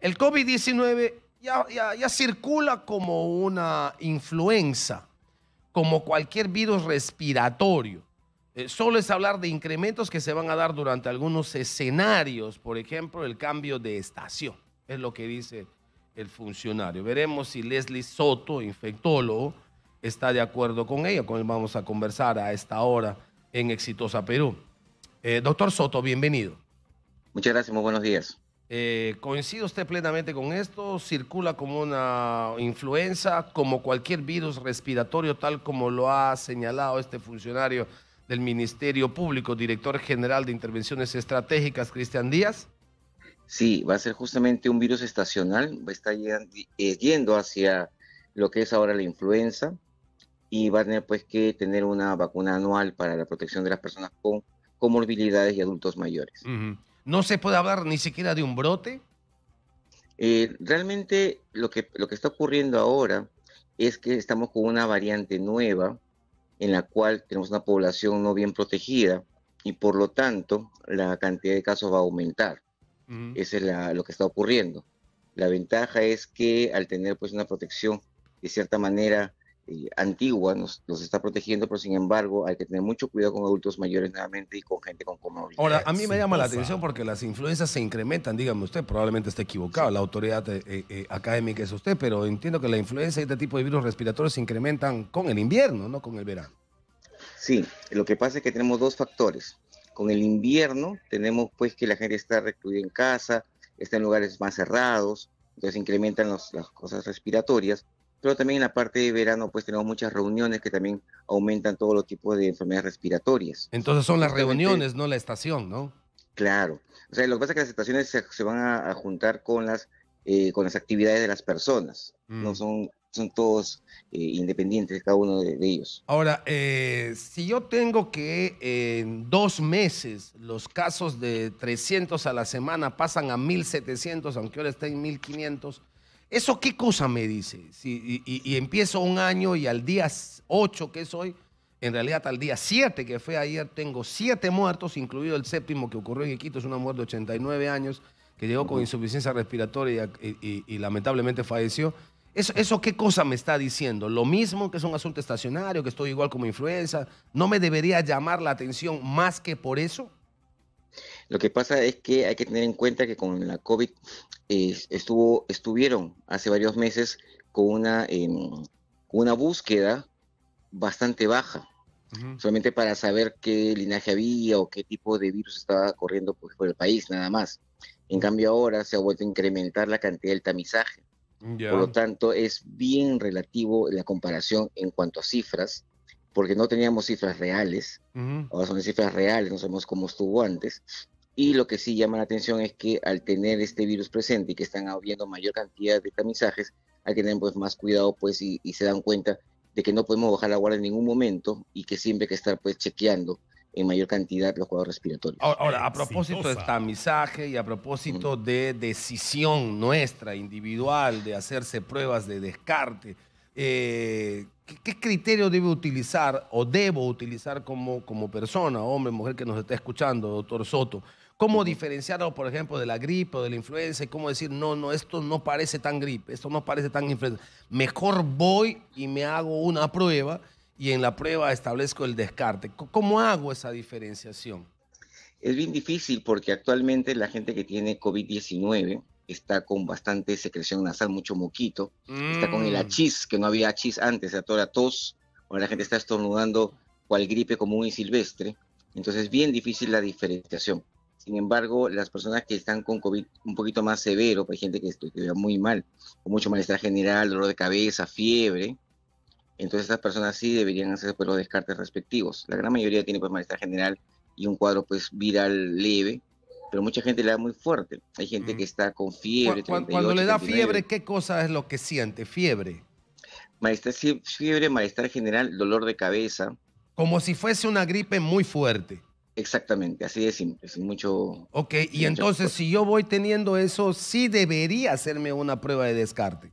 El COVID-19 ya, circula como una influenza, como cualquier virus respiratorio eh, solo es hablar de incrementos que se van a dar durante algunos escenarios, por ejemplo, el cambio de estación, es lo que dice el funcionario. Veremos si Leslie Soto, infectólogo, está de acuerdo con ella, con él vamos a conversar a esta hora en Exitosa Perú. Eh, doctor Soto, bienvenido. Muchas gracias, muy buenos días. Eh, ¿Coincide usted plenamente con esto? ¿Circula como una influenza, como cualquier virus respiratorio, tal como lo ha señalado este funcionario del Ministerio Público, director general de Intervenciones Estratégicas, Cristian Díaz? Sí, va a ser justamente un virus estacional, va a estar eh, yendo hacia lo que es ahora la influenza y va a tener pues que tener una vacuna anual para la protección de las personas con comorbilidades y adultos mayores no se puede hablar ni siquiera de un brote? Eh, realmente lo que, lo que está ocurriendo ahora es que estamos con una variante nueva en la cual tenemos una población no bien protegida y por lo tanto la cantidad de casos va a aumentar. Eso es lo que está ocurriendo. La ventaja es que al tener pues una protección de cierta manera eh, antigua nos, está protegiendo, pero sin embargo hay que tener mucho cuidado con adultos mayores nuevamente y con gente con comorbilidades. Ahora, a mí me llama la atención porque las influencias se incrementan, dígame usted, probablemente esté equivocado, la autoridad eh, eh, académica es usted, pero entiendo que la influencia de este tipo de virus respiratorios se incrementan con el invierno, no con el verano. Sí, lo que pasa es que tenemos dos factores. Con el invierno tenemos pues que la gente está recluida en casa, está en lugares más cerrados, entonces incrementan las cosas respiratorias pero también en la parte de verano pues tenemos muchas reuniones que también aumentan todos los tipos de enfermedades respiratorias. Entonces son las reuniones, no la estación, ¿no? Claro. O sea, lo que pasa es que las estaciones se, van a, juntar con las, eh, con las actividades de las personas, mm. no son son todos eh, independientes, cada uno de, ellos. Ahora, eh, si yo tengo que en dos meses los casos de 300 a la semana pasan a 1.700, aunque ahora está en 1.500, ¿Eso qué cosa me dice? Si, y, empiezo un año y al día 8 que es hoy, en realidad al día 7 que fue ayer, tengo 7 muertos, incluido el séptimo que ocurrió en Iquitos, una muerte de 89 años, que llegó con insuficiencia respiratoria y, lamentablemente falleció. ¿Eso, ¿Eso, qué cosa me está diciendo? Lo mismo que es un asunto estacionario, que estoy igual como influenza. ¿No me debería llamar la atención más que por eso? Lo que pasa es que hay que tener en cuenta que con la COVID eh, estuvo, estuvieron hace varios meses con una, em, una búsqueda bastante baja, solamente para saber qué linaje había o qué tipo de virus estaba corriendo pues, por, el país, nada más. En cambio ahora se ha vuelto a incrementar la cantidad del tamizaje. Por lo tanto, es bien relativo la comparación en cuanto a cifras, porque no teníamos cifras reales, ahora son cifras reales, no sabemos cómo estuvo antes, y lo que sí llama la atención es que al tener este virus presente y que están habiendo mayor cantidad de tamizajes, hay que tener pues, más cuidado pues, y, se dan cuenta de que no podemos bajar la guardia en ningún momento y que siempre hay que estar pues, chequeando en mayor cantidad los cuadros respiratorios. Ahora, a propósito de tamizaje y a propósito de decisión nuestra individual de hacerse pruebas de descarte, eh, ¿qué, criterio debe utilizar o debo utilizar como, como persona, hombre, mujer que nos está escuchando, doctor Soto? ¿Cómo diferenciarlo, por ejemplo, de la gripe o de la influenza? Y cómo decir, no, no, esto no parece tan gripe, esto no parece tan influenza. Mejor voy y me hago una prueba y en la prueba establezco el descarte. ¿Cómo hago esa diferenciación? Es bien difícil porque actualmente la gente que tiene COVID-19 está con bastante secreción nasal, mucho moquito, está con el mm. achis, que no había achis antes, se toda tos, ahora la gente está estornudando cual gripe común y silvestre, entonces es bien difícil la diferenciación. Sin embargo, las personas que están con COVID un poquito más severo, pues, hay gente que, que muy mal, con mucho malestar general, dolor de cabeza, fiebre, entonces estas personas sí deberían hacer pues, los descartes respectivos. La gran mayoría tiene pues, malestar general y un cuadro pues viral leve, pero mucha gente le da muy fuerte. Hay gente mm. que está con fiebre. cuando le da fiebre, ¿qué cosa es lo que siente? Fiebre. Malestar, fiebre, malestar general, dolor de cabeza. Como si fuese una gripe muy fuerte. Exactamente, así es. simple, sin mucho... Ok, y entonces si yo voy teniendo eso, sí debería hacerme una prueba de descarte.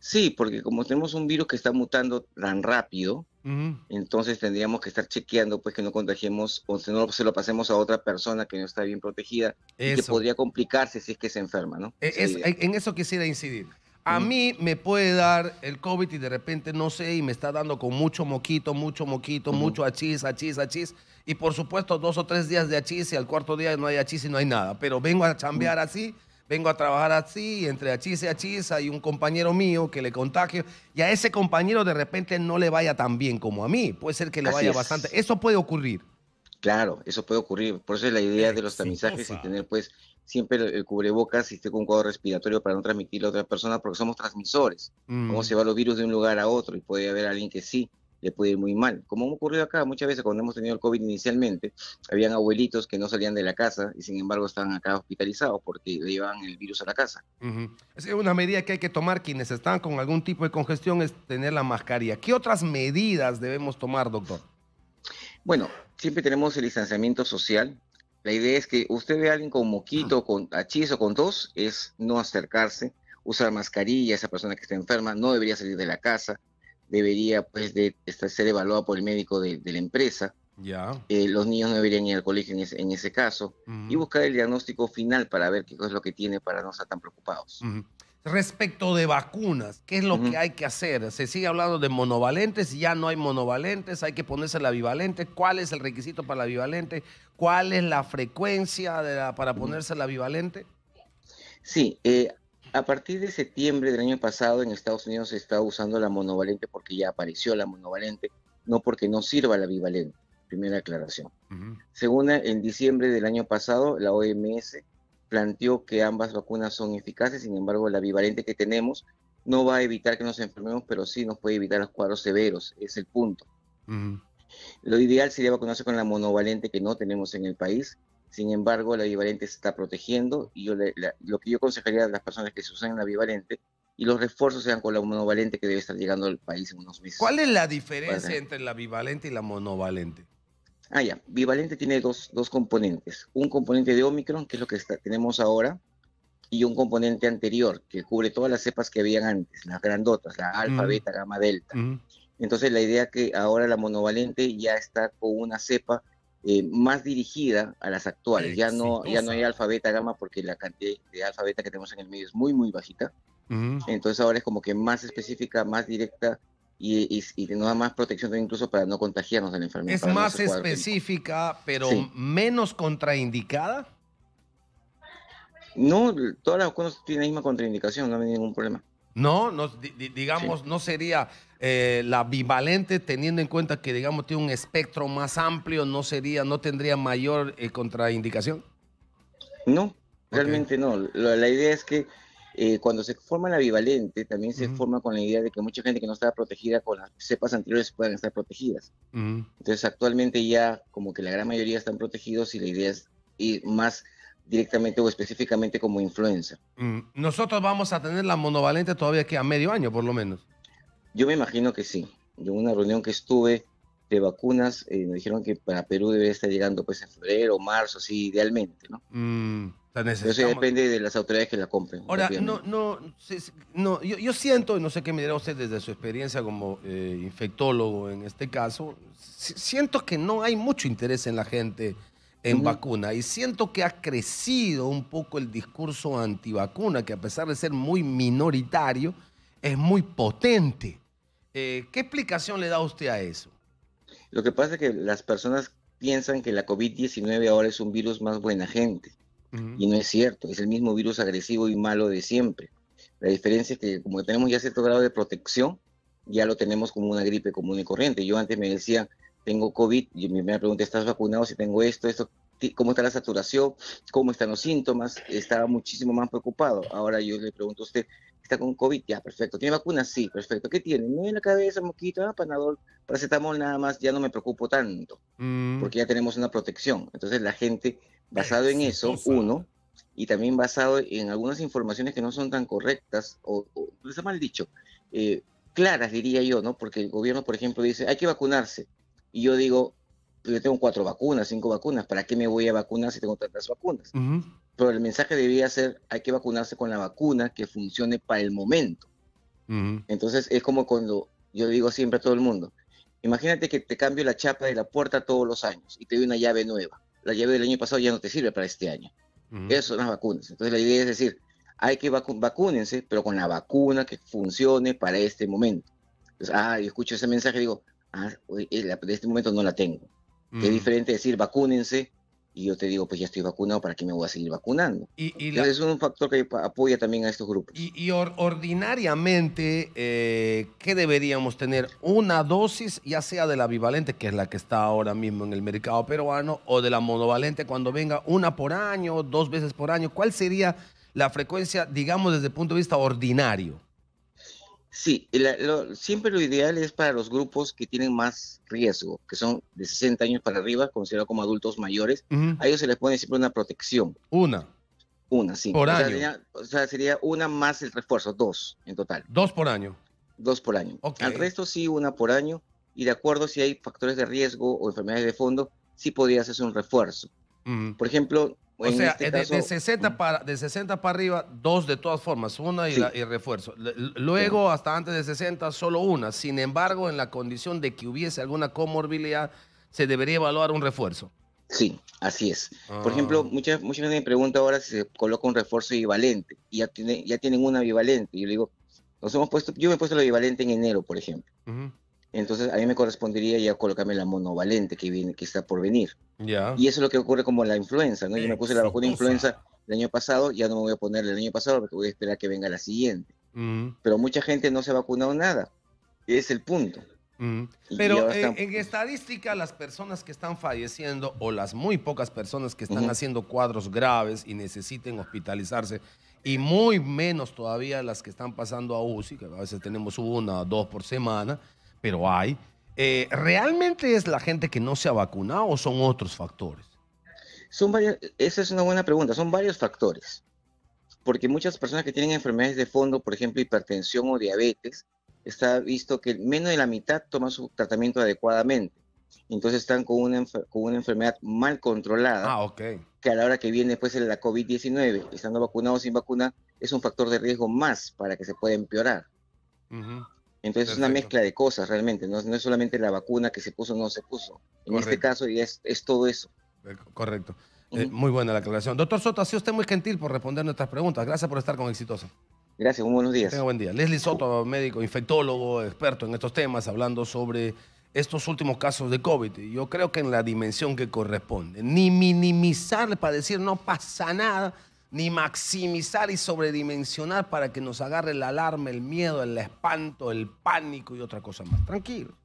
Sí, porque como tenemos un virus que está mutando tan rápido, entonces tendríamos que estar chequeando pues que no contagiemos o no se lo pasemos a otra persona que no está bien protegida y que podría complicarse si es que se enferma, ¿no? E, en eso quisiera incidir. A mí me puede dar el COVID y de repente no sé y me está dando con mucho moquito, mucho moquito, mucho achis, achis, achis. Y por supuesto, dos o tres días de achis y al cuarto día no hay achis y no hay nada. Pero vengo a chambear así, vengo a trabajar así y entre achis y achis hay un compañero mío que le contagio y a ese compañero de repente no le vaya tan bien como a mí. Puede ser que le vaya bastante. Eso puede ocurrir. Claro, eso puede ocurrir. Por eso es la idea de los tamizajes y tener pues siempre el, cubrebocas y esté con un cuadro respiratorio para no transmitirlo a otra persona porque somos transmisores. Cómo mm. se va los virus de un lugar a otro y puede haber alguien que sí le puede ir muy mal. Como ha ocurrido acá muchas veces cuando hemos tenido el COVID inicialmente, habían abuelitos que no salían de la casa y sin embargo estaban acá hospitalizados porque le llevaban el virus a la casa. Es una medida que hay que tomar quienes están con algún tipo de congestión es tener la mascarilla. ¿Qué otras medidas debemos tomar, doctor? Bueno, siempre tenemos el distanciamiento social, la idea es que usted ve a alguien con moquito, con achizo, con tos, es no acercarse, usar mascarilla, esa persona que está enferma no debería salir de la casa, debería pues de ser evaluada por el médico de, la empresa. Ya. Eh, los niños no deberían ir al colegio en ese, caso y buscar el diagnóstico final para ver qué es lo que tiene para no estar tan preocupados. Respecto de vacunas, ¿qué es lo que hay que hacer? Se sigue hablando de monovalentes, ya no hay monovalentes, hay que ponerse la bivalente. ¿Cuál es el requisito para la bivalente? ¿Cuál es la frecuencia para ponerse la bivalente? Sí, eh, a partir de septiembre del año pasado en Estados Unidos se está usando la monovalente porque ya apareció la monovalente, no porque no sirva la bivalente. Primera aclaración. Segunda, eh, en diciembre del año pasado, la OMS planteó que ambas vacunas son eficaces, sin embargo la bivalente que tenemos no va a evitar que nos enfermemos, pero sí nos puede evitar los cuadros severos, es el punto. Lo ideal sería vacunarse con la monovalente que no tenemos en el país, sin embargo la bivalente se está protegiendo y lo que yo aconsejaría a las personas que se usan la bivalente y los refuerzos sean con la monovalente que debe estar llegando al país en unos meses. ¿Cuál es la diferencia entre la bivalente y la monovalente? Ah, ya, bivalente tiene dos, componentes. Un componente de Omicron, que es lo que tenemos ahora, y un componente anterior, que cubre todas las cepas que habían antes, las grandotas, la alfa, mm. beta, gamma, delta. Mm. Entonces la idea es que ahora la monovalente ya está con una cepa eh, más dirigida a las actuales. Ya no, ya no hay alfa, beta, gamma porque la cantidad de alfa, beta que tenemos en el medio es muy, muy bajita. Mm. Entonces ahora es como que más específica, más directa y, y, y nos da más protección incluso para no contagiarnos de la enfermedad. ¿Es más específica, pero menos contraindicada? No, todas las vacunas tienen la misma contraindicación, no hay ningún problema. No, no digamos, no sería eh, la bivalente teniendo en cuenta que, digamos, tiene un espectro más amplio, no sería, no tendría mayor eh, contraindicación. No, realmente no. la idea es que eh, cuando se forma la bivalente, también se forma con la idea de que mucha gente que no estaba protegida con las cepas anteriores puedan estar protegidas. Entonces, actualmente ya como que la gran mayoría están protegidos y la idea es ir más directamente o específicamente como influenza. Nosotros vamos a tener la monovalente todavía que a medio año, por lo menos. Yo me imagino que sí. Yo en una reunión que estuve de vacunas eh, me dijeron que para Perú debe estar llegando pues en febrero marzo, así idealmente, ¿no? Mm. Eso depende de las autoridades que la compren. Ahora, no, no, no yo, siento, siento, no sé qué me dirá usted desde su experiencia como eh, infectólogo en este caso, siento que no hay mucho interés en la gente en vacuna y siento que ha crecido un poco el discurso antivacuna, que a pesar de ser muy minoritario, es muy potente. Eh, ¿Qué explicación le da usted a eso? Lo que pasa es que las personas piensan que la COVID-19 ahora es un virus más buena gente y no es cierto, es el mismo virus agresivo y malo de siempre. La diferencia es que como tenemos ya cierto grado de protección, ya lo tenemos como una gripe común y corriente. Yo antes me decía, tengo COVID, y me primera pregunta, ¿estás vacunado? Si tengo esto, esto, cómo está la saturación, cómo están los síntomas, estaba muchísimo más preocupado. Ahora yo le pregunto a usted, ¿está con COVID? Ya, perfecto. ¿Tiene vacuna? Sí, perfecto. ¿Qué tiene? No en la cabeza, moquito, ah, paracetamol, nada más, ya no me preocupo tanto, mm. porque ya tenemos una protección. Entonces la gente, basado en eso, uno, y también basado en algunas informaciones que no son tan correctas, o, o está mal dicho, eh, claras diría yo, ¿no? Porque el gobierno, por ejemplo, dice, hay que vacunarse. Y yo digo, yo tengo cuatro vacunas, cinco vacunas, ¿para qué me voy a vacunar si tengo tantas vacunas? Pero el mensaje debía ser, hay que vacunarse con la vacuna que funcione para el momento. Entonces es como cuando yo digo siempre a todo el mundo, imagínate que te cambio la chapa de la puerta todos los años y te doy una llave nueva. La llave del año pasado ya no te sirve para este año. Eso son las vacunas. Entonces la idea es decir, hay que vacúnense, pero con la vacuna que funcione para este momento. Entonces, ah, yo escucho ese mensaje y digo, ah, eh, de este momento no la tengo Qué mm. diferente decir vacúnense y yo te digo, pues ya estoy vacunado, ¿para qué me voy a seguir vacunando? Y, es un factor que apoya también a estos grupos. Y, ordinariamente, eh, ¿qué deberíamos tener? Una dosis, ya sea de la bivalente, que es la que está ahora mismo en el mercado peruano, o de la monovalente cuando venga una por año, dos veces por año. ¿Cuál sería la frecuencia, digamos, desde el punto de vista ordinario? Sí, siempre lo ideal es para los grupos que tienen más riesgo, que son de 60 años para arriba, considerados como adultos mayores. A ellos se les pone siempre una protección. Una. Una, sí. Por año. o sea, sería una más el refuerzo, dos en total. Dos por año. Dos por año. Al resto sí, una por año. Y de acuerdo si hay factores de riesgo o enfermedades de fondo, sí podría hacerse un refuerzo. Por ejemplo, o, sea, este de, 60 para, de 60 para arriba, dos de todas formas, una y, refuerzo. Luego, hasta antes de 60, solo una. Sin embargo, en la condición de que hubiese alguna comorbilidad, se debería evaluar un refuerzo. Sí, así es. Por ejemplo, muchas ah. mucha me pregunta ahora si se coloca un refuerzo bivalente. Y ya, tiene, ya tienen una bivalente. yo digo, nos hemos puesto, yo me he puesto la bivalente en enero, por ejemplo. Entonces a mí me correspondería ya colocarme la monovalente que viene, que está por venir. Y eso es lo que ocurre como la influenza, Yo me puse la vacuna influenza el año pasado, ya no me voy a poner el año pasado porque voy a esperar que venga la siguiente. Mm. Pero mucha gente no se ha vacunado nada. Es el punto. Mm. Pero eh, en estadística, las personas que están falleciendo o las muy pocas personas que están haciendo cuadros graves y necesiten hospitalizarse, y muy menos todavía las que están pasando a UCI, que a veces tenemos una o dos por semana, pero hay, eh, ¿realmente es la gente que no se ha vacunado o son otros factores? Son varias. esa es una buena pregunta, son varios factores, porque muchas personas que tienen enfermedades de fondo, por ejemplo, hipertensión o diabetes, está visto que menos de la mitad toma su tratamiento adecuadamente. Entonces están con una, con una enfermedad mal controlada. Ah, ok. Que a la hora que viene después pues, de la COVID-19, estando vacunados o sin vacuna, es un factor de riesgo más para que se pueda empeorar. Uh entonces es una mezcla de cosas realmente, no, no, es solamente la vacuna que se puso o no se puso. En este caso es, es todo eso. Eh, correcto. Eh, muy buena la aclaración. Doctor Soto, ha sido usted muy gentil por responder nuestras preguntas. Gracias por estar con Exitosa. Gracias, buenos días. Tenga buen día. Leslie Soto, médico, infectólogo, experto en estos temas, hablando sobre estos últimos casos de COVID. Yo creo que en la dimensión que corresponde. Ni minimizarle para decir no pasa nada ni maximizar y sobredimensionar para que nos agarre la alarma, el miedo, el espanto, el pánico y otra cosa más. Tranquilo.